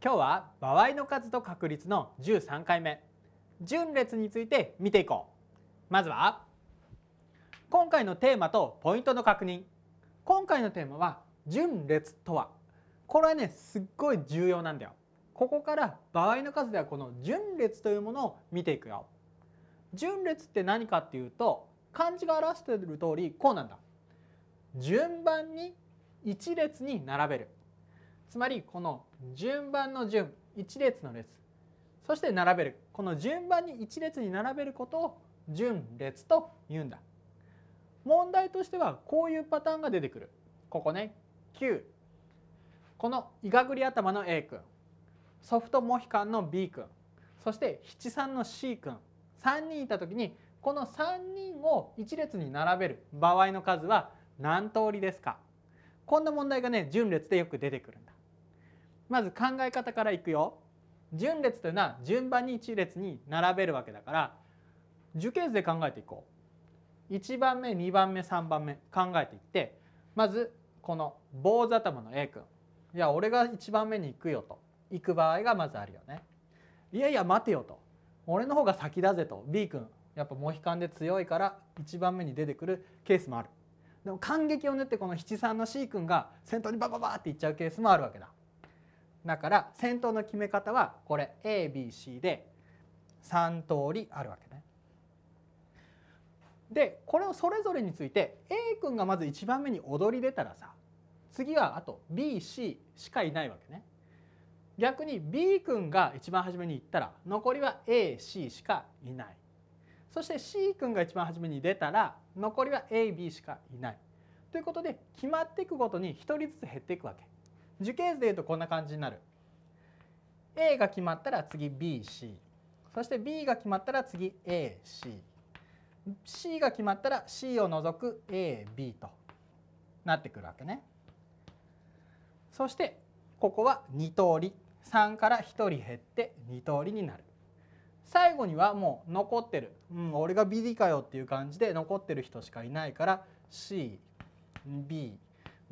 今日は場合の数と確率の13回目順列について見ていこうまずは今回のテーマとポイントの確認今回のテーマは順列とはこれはねすっごい重要なんだよここから場合の数ではこの順列というものを見ていくよ順列って何かっていうと漢字が表している通りこうなんだ順番に1列に並べるつまりこの順番の順1列の列そして並べるこの順番に1列に並べることを順列と言うんだ問題としてはこういうパターンが出てくるここね9このいがぐり頭の A 君ソフトモヒカンの B 君そして七三の C 君3人いた時にこの3人を1列に並べる場合の数は何通りですかこんな問題がね順列でよく出てくるんだ。まず考え方からいくよ順列というのは順番に1列に並べるわけだから樹形図で考えていこう1番目2番目3番目考えていってまずこの坊主頭の A 君いや俺が1番目に行くよと行く場合がまずあるよねいやいや待てよと俺の方が先だぜと B 君やっぱモヒカンで強いから1番目に出てくるケースもあるでも感激を縫ってこの七三の C 君が先頭にバババっていっちゃうケースもあるわけだだから先頭の決め方はこれ ABC で3通りあるわけね。でこれをそれぞれについて A 君がまず1番目に踊り出たらさ次はあと BC しかいないわけね。逆に B 君が一番初めに行ったら残りは AC しかいない。そして C 君が一番初めに出たら残りは AB しかいない。ということで決まっていくごとに1人ずつ減っていくわけ。樹形図でいうとこんな感じになる A が決まったら次 BC そして B が決まったら次 ACC が決まったら C を除く AB となってくるわけね。そしてここは2通り3から1人減って2通りになる。最後にはもう残ってる、うん、俺が BD かよっていう感じで残ってる人しかいないから CB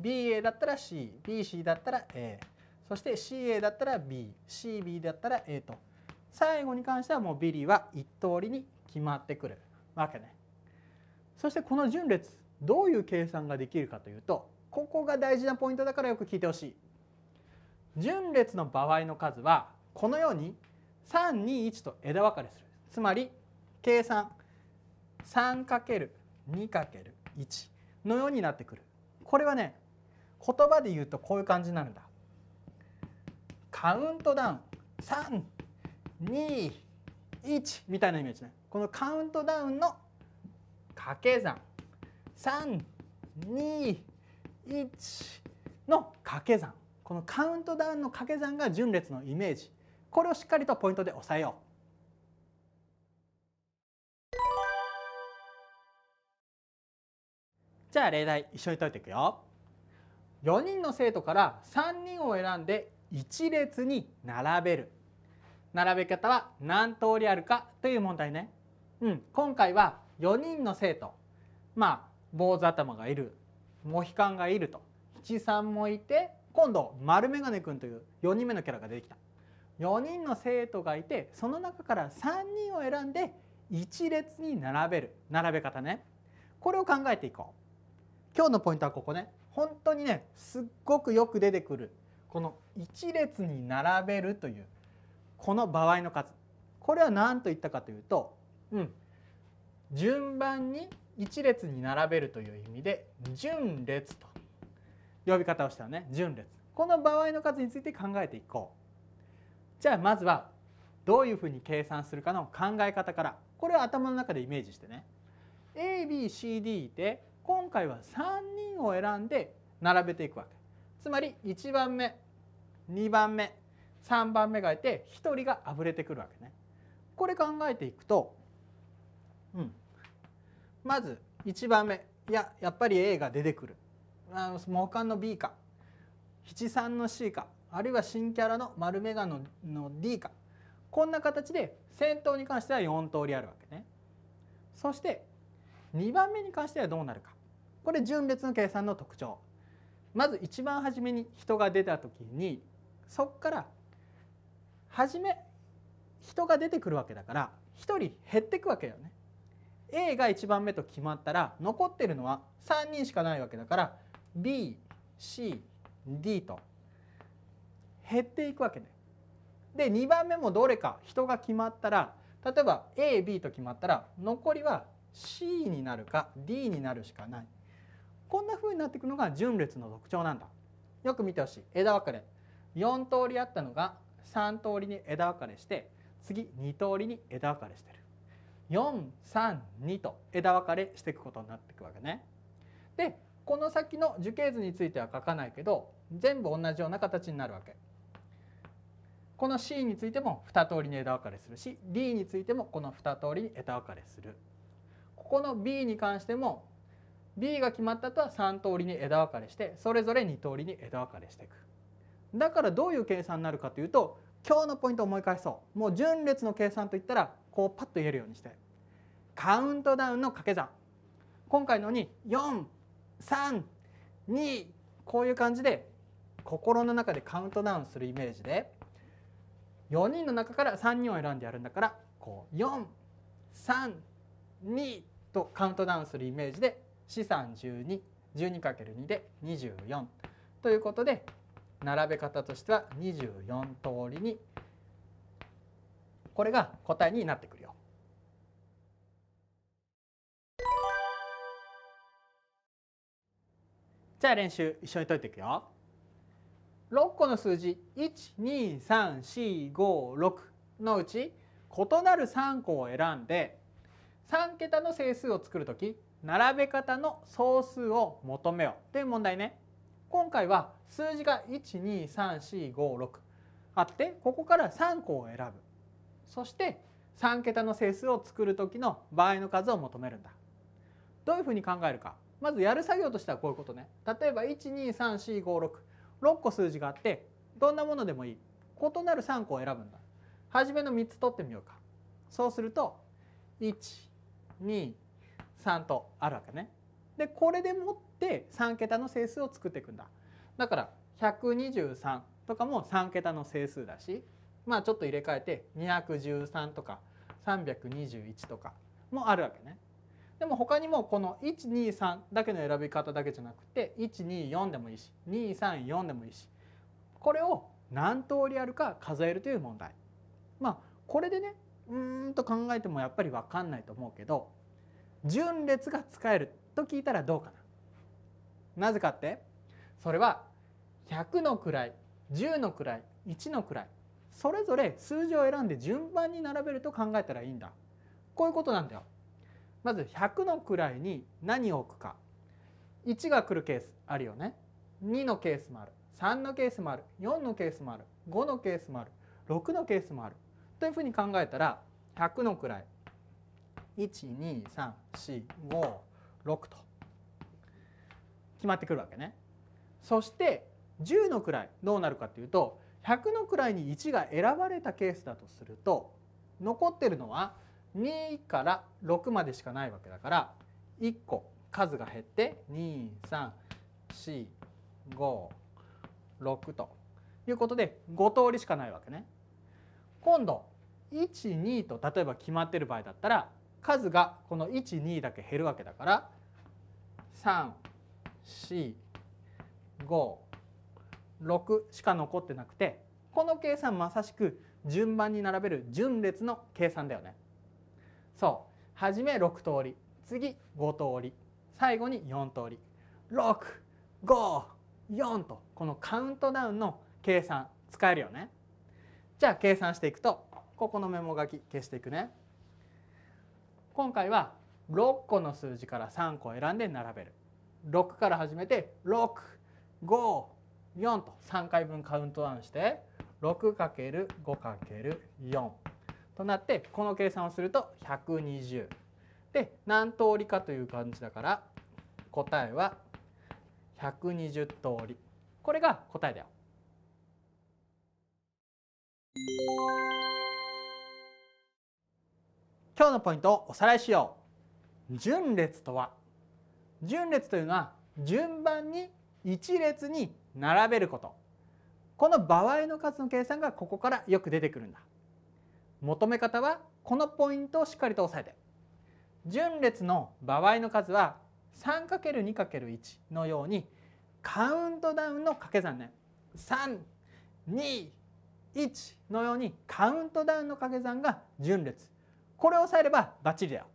BA だったら CBC だったら A そして CA だったら BCB だったら A と最後に関してはもうビリは一通りに決まってくるわけね。そしてこの順列どういう計算ができるかというとここが大事なポイントだからよく聞いてほしい。順列の場合の数はこのように321と枝分かれするつまり計算 3×2×1 のようになってくるこれはね言葉で言うとこういう感じなんだカウントダウン321みたいなイメージねこのカウントダウンの掛け算321の掛け算このカウントダウンの掛け算が順列のイメージこれをしっかりとポイントで押さえよう。じゃあ例題一緒に解いていくよ。4人の生徒から3人を選んで1列に並べる並べ方は何通りあるかという問題ね、うん、今回は4人の生徒まあ坊主頭がいるモヒカンがいると七三もいて今度丸眼鏡くんという4人目のキャラが出てきた4人の生徒がいてその中から3人を選んで1列に並べる並べ方ねこれを考えていこう今日のポイントはここね本当にねすっごくよく出てくるこの1列に並べるというこの場合の数これは何と言ったかというと、うん、順番に1列に並べるという意味で順列と呼び方をしたのね順列この場合の数について考えていこうじゃあまずはどういうふうに計算するかの考え方からこれを頭の中でイメージしてね ABCD で今回は3人を選んで並べていくわけつまり1番目2番目3番目がいて1人があぶれてくるわけね。これ考えていくと、うん、まず1番目いややっぱり A が出てくるあの模範の B か七三の C かあるいは新キャラの丸眼鏡の D かこんな形で先頭に関しては4通りあるわけね。そして2番目に関してはどうなるかこれ順列の計算の特徴まず一番初めに人が出た時にそこから初め人が出てくるわけだから1人減っていくわけよね。A が1番目と決まったら残ってるのは3人しかないわけだから BCD と減っていくわけね。で2番目もどれか人が決まったら例えば AB と決まったら残りは C になるか D になるしかない。こんな風になっていくのが順列の特徴なんだよく見てほしい枝分かれ4通りあったのが3通りに枝分かれして次2通りに枝分かれしてる432と枝分かれしていくことになっていくわけね。でこの先の樹形図については書かないけど全部同じような形になるわけ。この C についても2通りに枝分かれするし D についてもこの2通りに枝分かれする。ここの B に関しても B が決まったとは3通りに枝分かれしてそれぞれ2通りに枝分かれしていくだからどういう計算になるかというと今日のポイントを思い返そうもう順列の計算といったらこうパッと言えるようにしてカウントダウンの掛け算今回のに432こういう感じで心の中でカウントダウンするイメージで4人の中から3人を選んでやるんだからこう432とカウントダウンするイメージで資産12 12×2 で24ということで並べ方としては24通りにこれが答えになってくるよ。じゃあ練習一緒に解いていくよ。6個の数字123456のうち異なる3個を選んで3桁の整数を作る時並べ方の総数を求めようという問題ね今回は数字が123456あってここから3個を選ぶそして3桁の整数を作る時の場合の数を求めるんだどういうふうに考えるかまずやる作業としてはこういうことね例えば123456 6個数字があってどんなものでもいい異なる3個を選ぶんだ初めの3つ取ってみようかそうすると1 2 3とあるわけね。でこれでもって3桁の整数を作っていくんだ。だから123とかも3桁の整数だしまあちょっと入れ替えて213とか321とかもあるわけね。でも他にもこの123だけの選び方だけじゃなくて124でもいいし234でもいいしこれを何通りあるか数えるという問題。まあこれでねうんと考えてもやっぱり分かんないと思うけど順列が使えると聞いたらどうかななぜかってそれは100の位10の位1の位それぞれ数字を選んで順番に並べると考えたらいいんだこういうことなんだよ。まず100の位に何を置くか1が来るケースあるよね2のケースもある3のケースもある4のケースもある5のケースもある6のケースもあるというふうに考えたら100の位12345と決まってくるわけね。そして10の位どうなるかというと100の位に1が選ばれたケースだとすると残ってるのは2から6までしかないわけだから1個数が減って23456ということで5通りしかないわけね。今度12と例えば決まってる場合だったら数がこの1、2だけ減るわけだから3、4、5、6しか残ってなくてこの計算まさしく順番に並べる順列の計算だよね。そう。初め6通り次5通り最後に4通り654とこのカウントダウンの計算使えるよね。じゃあ計算していくとここのメモ書き消していくね。今回は6個の数字から3個選んで並べる6から始めて654と3回分カウントダウンして 6×5×4 となってこの計算をすると120で何通りかという感じだから答えは120通りこれが答えだよ。今日のポイントをおさらいしよう順列とは順列というのは順番に1列に並べることこの場合の数の計算がここからよく出てくるんだ求め方はこのポイントをしっかりと押さえて順列の場合の数は 3×2×1 のようにカウントダウンの掛け算ね321のようにカウントダウンの掛け算が順列これを押さえればバッチリだよ